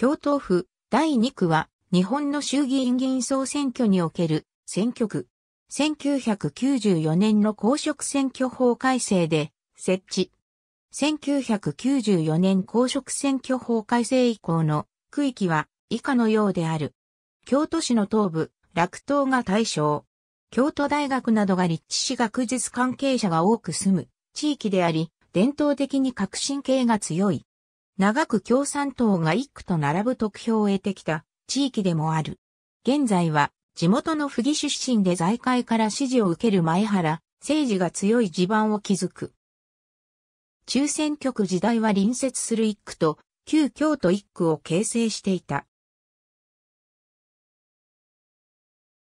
京都府第2区は日本の衆議院議員総選挙における選挙区。1994年の公職選挙法改正で設置。1994年公職選挙法改正以降の区域は以下のようである。京都市の東部、楽東が対象。京都大学などが立地し学術関係者が多く住む地域であり、伝統的に革新系が強い。長く共産党が一区と並ぶ得票を得てきた地域でもある。現在は地元の府議出身で財界から支持を受ける前原、政治が強い地盤を築く。中選挙区時代は隣接する一区と旧京都一区を形成していた。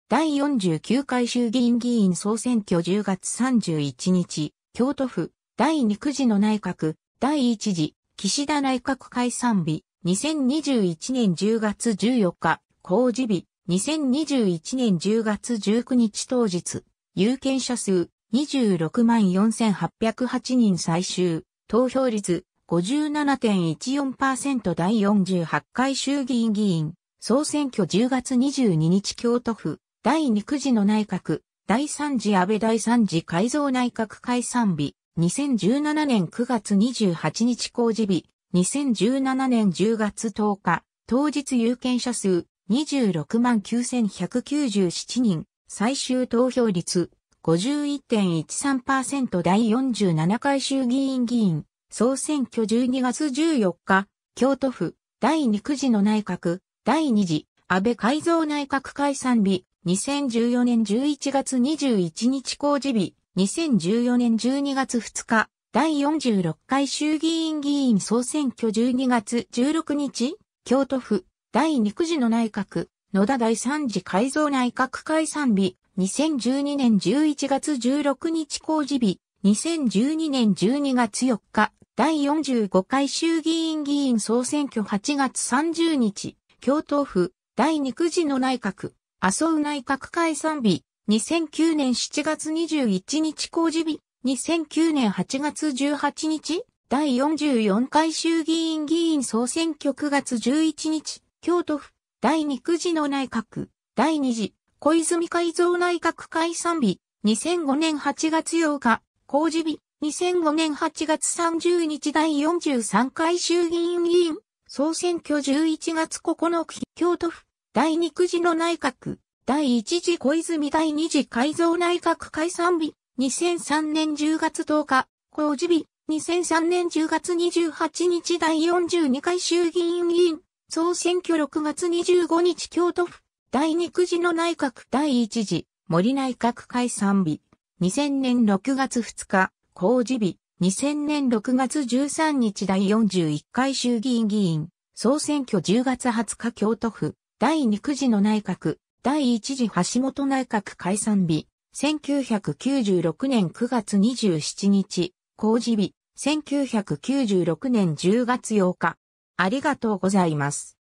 第49回衆議院議員総選挙10月31日、京都府第2区次の内閣、第1次岸田内閣解散日、2021年10月14日、公示日、2021年10月19日当日、有権者数26万4808人最終、投票率57.14%第48回衆議院議員、総選挙10月22日京都府、第2く次の内閣、第3次安倍第3次改造内閣解散日、2017年9月28日公示日、2017年10月10日、当日有権者数26万9197人、最終投票率51.13%第47回衆議院議員、総選挙12月14日、京都府、第2区次の内閣、第2次、安倍改造内閣解散日、2014年11月21日公示日、2014年12月2日、第46回衆議院議員総選挙12月16日、京都府、第2次の内閣、野田第3次改造内閣解散日、2012年11月16日公示日、2012年12月4日、第45回衆議院議員総選挙8月30日、京都府、第2次の内閣、麻生内閣解散日、2009年7月21日公示日、2009年8月18日、第44回衆議院議員総選挙9月11日、京都府、第2区次の内閣、第2次、小泉改造内閣解散日、2005年8月8日、公示日、2005年8月30日第43回衆議院議員、総選挙11月9日、京都府、第2区次の内閣、第1次小泉第2次改造内閣解散日、2003年10月10日、公示日、2003年10月28日第42回衆議院議員、総選挙6月25日京都府、第2次の内閣第1次、森内閣解散日、2000年6月2日、公示日、2000年6月13日第41回衆議院議員、総選挙10月20日京都府、第2次の内閣、第一次橋本内閣解散日、1996年9月27日、公示日、1996年10月8日。ありがとうございます。